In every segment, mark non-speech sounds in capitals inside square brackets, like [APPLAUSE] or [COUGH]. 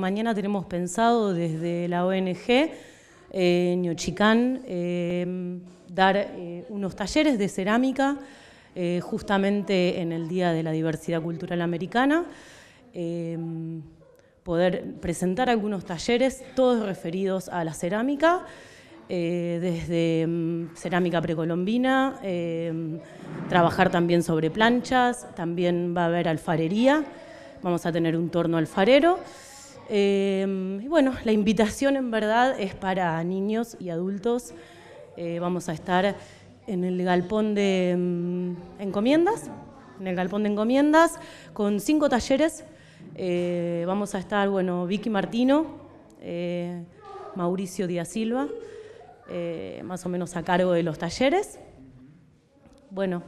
Mañana tenemos pensado desde la ONG en eh, eh, dar eh, unos talleres de cerámica justamente en el Día de la Diversidad Cultural Americana, poder presentar algunos talleres, todos referidos a la cerámica, desde mm, cerámica precolombina, trabajar también sobre planchas, también va a haber alfarería, vamos a tener un torno alfarero. Em, y bueno, la invitación en verdad es para niños y adultos. Eh, vamos a estar en el galpón de em, encomiendas, en el galpón de encomiendas, con cinco talleres. Eh, vamos a estar, bueno, Vicky Martino, eh, Mauricio Díaz Silva, más o menos a cargo de los talleres. Bueno,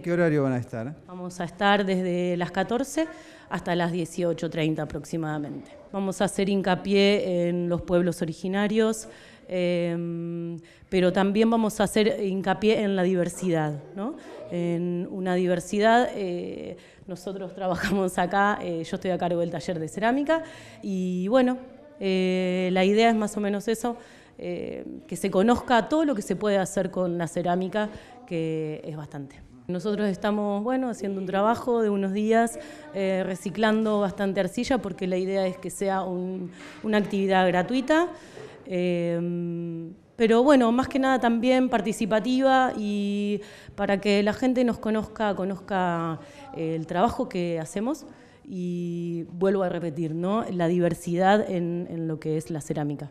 qué horario van a estar? Vamos a estar desde las 14 hasta las 18.30 aproximadamente. Vamos a hacer hincapié en los pueblos originarios, em, pero también vamos a hacer hincapié en la diversidad, ¿no? En una diversidad, eh, nosotros [LAUGHS] trabajamos acá, eh, yo estoy a cargo del taller de cerámica y bueno, eh, la idea es más o menos eso, que se conozca todo lo que se puede hacer con la cerámica, que es bastante. Nosotros estamos, haciendo un trabajo de unos días, eh, reciclando bastante arcilla porque la idea es que sea una actividad gratuita. Em, pero bueno, más que nada también participativa y para que la gente nos conozca, conozca eh, el trabajo que hacemos y vuelvo a repetir, La diversidad en lo que es la cerámica.